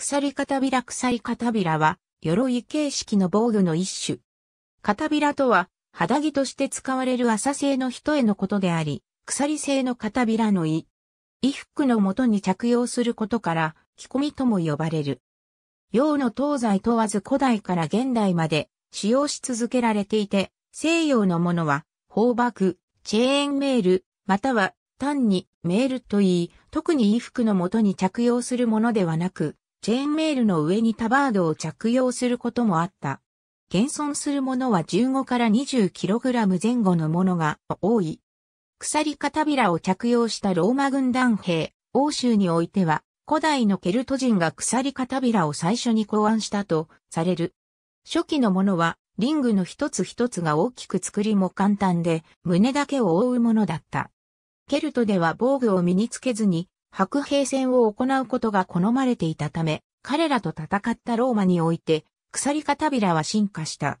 鎖片びら鎖片びらは、鎧形式の防御の一種。片びらとは、肌着として使われる麻製の人へのことであり、鎖製の片びらの衣。衣服のもとに着用することから、着込みとも呼ばれる。洋の東西問わず古代から現代まで使用し続けられていて、西洋のものは、放爆、チェーンメール、または単にメールといい、特に衣服のもとに着用するものではなく、チェーンメールの上にタバードを着用することもあった。現存するものは15から 20kg 前後のものが多い。鎖片びらを着用したローマ軍団兵、欧州においては、古代のケルト人が鎖片びらを最初に考案したとされる。初期のものは、リングの一つ一つが大きく作りも簡単で、胸だけを覆うものだった。ケルトでは防具を身につけずに、白兵戦を行うことが好まれていたため、彼らと戦ったローマにおいて、鎖片びらは進化した。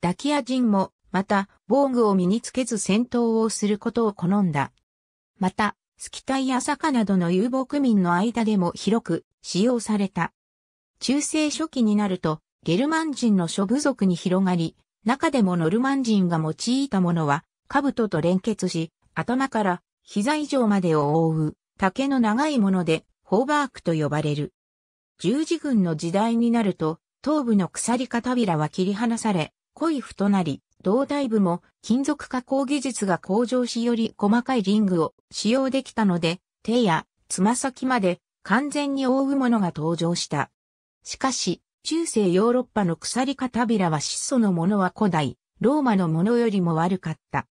ダキア人も、また、防具を身につけず戦闘をすることを好んだ。また、スキタイやサカなどの遊牧民の間でも広く使用された。中世初期になると、ゲルマン人の諸部族に広がり、中でもノルマン人が用いたものは、兜と連結し、頭から膝以上までを覆う。竹の長いもので、ホーバークと呼ばれる。十字軍の時代になると、頭部の鎖かびらは切り離され、コイフとなり、胴体部も金属加工技術が向上しより細かいリングを使用できたので、手やつま先まで完全に覆うものが登場した。しかし、中世ヨーロッパの鎖かびらは質素のものは古代、ローマのものよりも悪かった。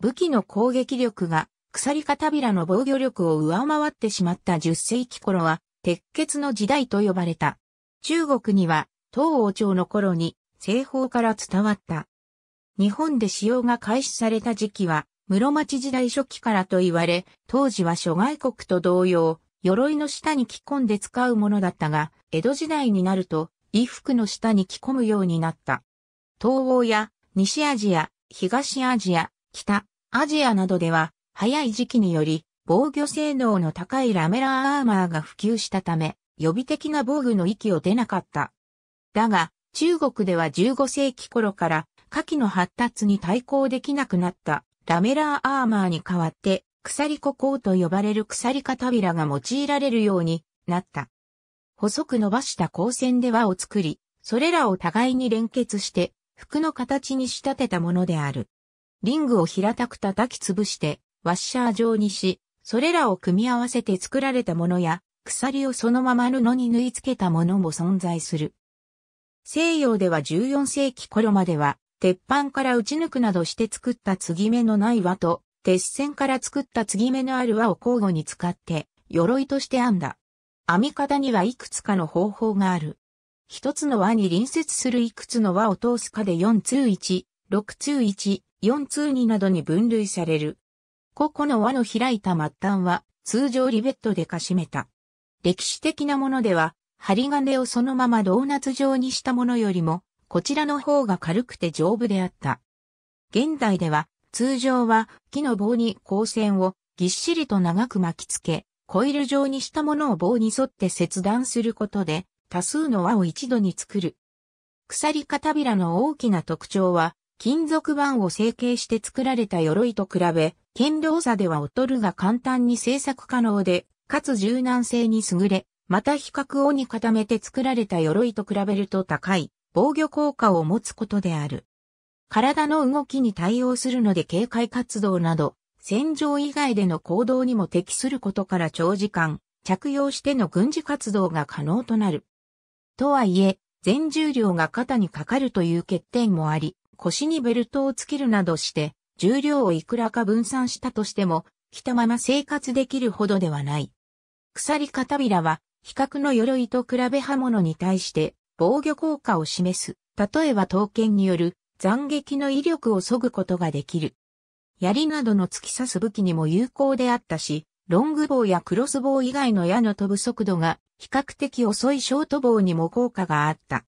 武器の攻撃力が鎖片びらの防御力を上回ってしまった10世紀頃は、鉄血の時代と呼ばれた。中国には、東王朝の頃に、西方から伝わった。日本で使用が開始された時期は、室町時代初期からと言われ、当時は諸外国と同様、鎧の下に着込んで使うものだったが、江戸時代になると、衣服の下に着込むようになった。東欧や西アジア、東アジア、北アジアなどでは、早い時期により防御性能の高いラメラーアーマーが普及したため、予備的な防具の域を出なかった。だが、中国では15世紀頃から火器の発達に対抗できなくなったラメラーアーマーに代わって、鎖古鋼と呼ばれる鎖片びらが用いられるようになった。細く伸ばした光線で輪を作り、それらを互いに連結して、服の形に仕立てたものである。リングを平たく叩き潰して、ワッシャー状にし、それらを組み合わせて作られたものや、鎖をそのまま布に縫い付けたものも存在する。西洋では14世紀頃までは、鉄板から打ち抜くなどして作った継ぎ目のない輪と、鉄線から作った継ぎ目のある輪を交互に使って、鎧として編んだ。編み方にはいくつかの方法がある。一つの輪に隣接するいくつの輪を通すかで4通1、6通1、4通2などに分類される。個々の輪の開いた末端は通常リベットでかしめた。歴史的なものでは、針金をそのままドーナツ状にしたものよりも、こちらの方が軽くて丈夫であった。現代では、通常は木の棒に光線をぎっしりと長く巻きつけ、コイル状にしたものを棒に沿って切断することで、多数の輪を一度に作る。鎖片びらの大きな特徴は、金属板を成形して作られた鎧と比べ、堅牢座では劣るが簡単に製作可能で、かつ柔軟性に優れ、また比較をに固めて作られた鎧と比べると高い防御効果を持つことである。体の動きに対応するので警戒活動など、戦場以外での行動にも適することから長時間着用しての軍事活動が可能となる。とはいえ、全重量が肩にかかるという欠点もあり、腰にベルトをつけるなどして重量をいくらか分散したとしても、着たまま生活できるほどではない。鎖片びらは、比較の鎧と比べ刃物に対して防御効果を示す。例えば刀剣による斬撃の威力を削ぐことができる。槍などの突き刺す武器にも有効であったし、ロング棒やクロス棒以外の矢の飛ぶ速度が比較的遅いショート棒にも効果があった。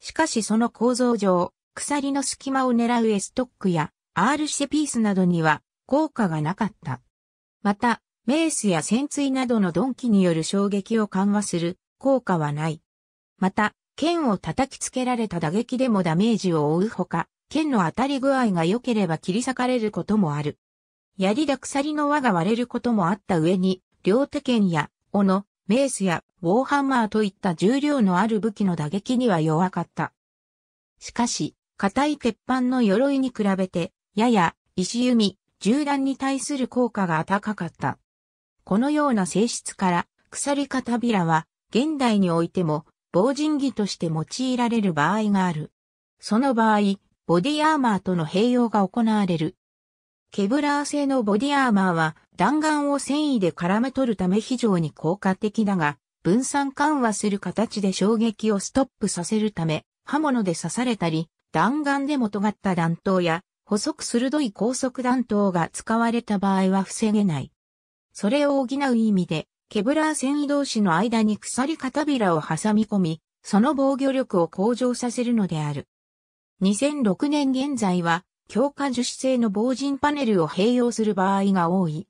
しかしその構造上、鎖の隙間を狙うエストックやアールシェピースなどには効果がなかった。また、メースや潜水などの鈍器による衝撃を緩和する効果はない。また、剣を叩きつけられた打撃でもダメージを負うほか、剣の当たり具合が良ければ切り裂かれることもある。槍だ鎖の輪が割れることもあった上に、両手剣や、斧、メースや、ウォーハンマーといった重量のある武器の打撃には弱かった。しかし、硬い鉄板の鎧に比べて、やや、石弓、銃弾に対する効果が高かった。このような性質から、鎖片びらは、現代においても、防塵儀として用いられる場合がある。その場合、ボディアーマーとの併用が行われる。ケブラー製のボディアーマーは弾丸を繊維で絡め取るため非常に効果的だが、分散緩和する形で衝撃をストップさせるため、刃物で刺されたり、弾丸でも尖った弾頭や細く鋭い高速弾頭が使われた場合は防げない。それを補う意味で、ケブラー繊維同士の間に鎖片びらを挟み込み、その防御力を向上させるのである。2006年現在は、強化樹脂製の防塵パネルを併用する場合が多い。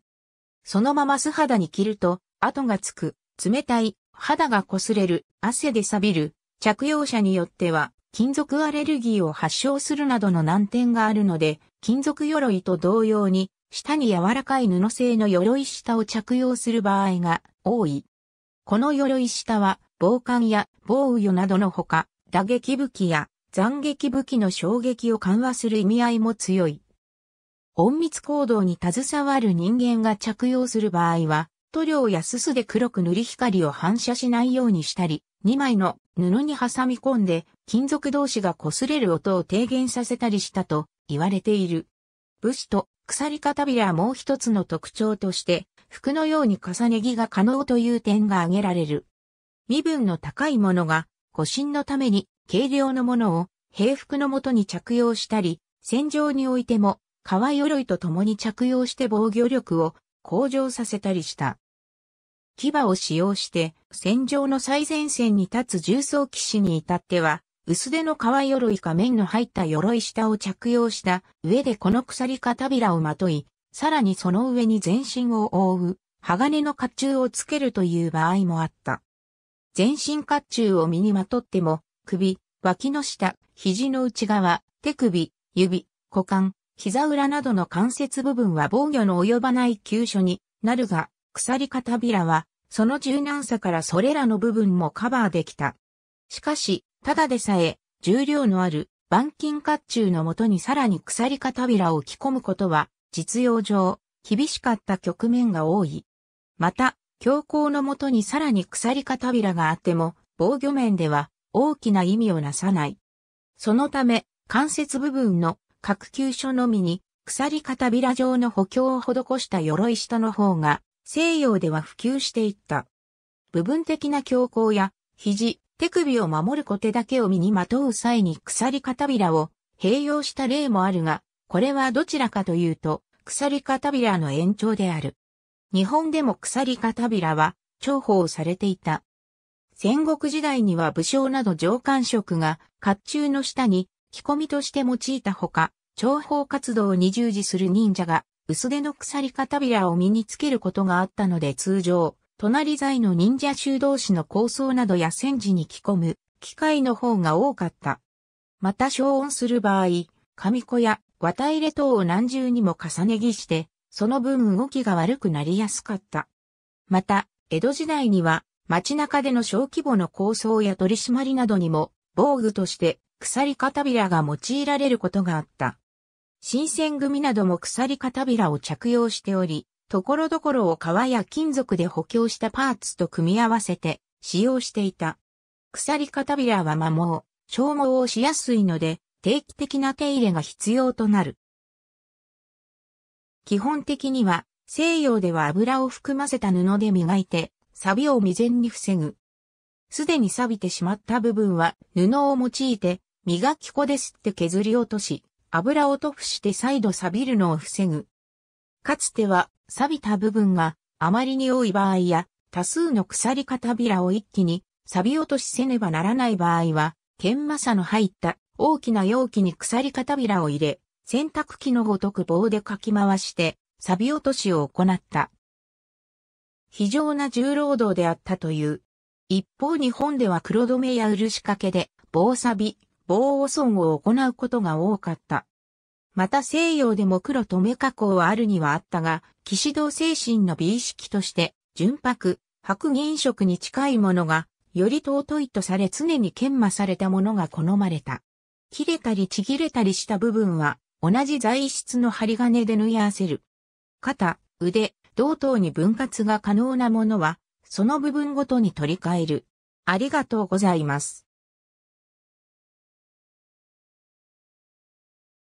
そのまま素肌に着ると、跡がつく、冷たい、肌が擦れる、汗で錆びる、着用者によっては、金属アレルギーを発症するなどの難点があるので、金属鎧と同様に、下に柔らかい布製の鎧下を着用する場合が多い。この鎧下は、防寒や防雨などのほか、打撃武器や斬撃武器の衝撃を緩和する意味合いも強い。隠密行動に携わる人間が着用する場合は、塗料やすすで黒く塗り光を反射しないようにしたり、2枚の布に挟み込んで金属同士が擦れる音を低減させたりしたと言われている。武士と鎖片びらもう一つの特徴として、服のように重ね着が可能という点が挙げられる。身分の高い者が、護身のために軽量のものを平服のもとに着用したり、戦場においても、皮鎧と共に着用して防御力を向上させたりした。牙を使用して戦場の最前線に立つ重装騎士に至っては、薄手の皮鎧か面の入った鎧下を着用した上でこの鎖かたびらをまとい、さらにその上に全身を覆う鋼の甲冑をつけるという場合もあった。全身甲冑を身にまとっても、首、脇の下、肘の内側、手首、指、股間、膝裏などの関節部分は防御の及ばない急所になるが、鎖片びらは、その柔軟さからそれらの部分もカバーできた。しかし、ただでさえ、重量のある板金甲冑のもとにさらに鎖片びらを着込むことは、実用上、厳しかった局面が多い。また、強行のもとにさらに鎖片びらがあっても、防御面では大きな意味をなさない。そのため、関節部分の各級書のみに、鎖片びら状の補強を施した鎧下の方が、西洋では普及していった。部分的な強行や、肘、手首を守る小手だけを身にまとう際に鎖片びらを併用した例もあるが、これはどちらかというと、鎖片びらの延長である。日本でも鎖片びらは重宝されていた。戦国時代には武将など上官職が甲冑の下に着込みとして用いたほか、諜報活動に従事する忍者が薄手の鎖片びらを身につけることがあったので通常、隣在の忍者修道士の構想などや戦時に着込む機会の方が多かった。また消音する場合、紙子や綿入れ等を何重にも重ね着して、その分動きが悪くなりやすかった。また、江戸時代には街中での小規模の構想や取り締まりなどにも防具として鎖片びらが用いられることがあった。新選組なども鎖片びらを着用しており、ところどころを革や金属で補強したパーツと組み合わせて使用していた。鎖片びらは摩耗、消耗をしやすいので、定期的な手入れが必要となる。基本的には、西洋では油を含ませた布で磨いて、錆を未然に防ぐ。すでに錆びてしまった部分は布を用いて磨き粉ですって削り落とし、油を塗布して再度錆びるのを防ぐ。かつては、錆びた部分があまりに多い場合や、多数の鎖片びらを一気に錆び落としせねばならない場合は、研磨砂の入った大きな容器に鎖片びらを入れ、洗濯機のごとく棒でかき回して、錆び落としを行った。非常な重労働であったという。一方日本では黒留めや漆掛けで、棒錆、防汚損を行うことが多かった。また西洋でも黒留加工はあるにはあったが、騎士道精神の美意識として、純白、白銀色に近いものが、より尊いとされ常に研磨されたものが好まれた。切れたりちぎれたりした部分は、同じ材質の針金で縫い合わせる。肩、腕、同等に分割が可能なものは、その部分ごとに取り替える。ありがとうございます。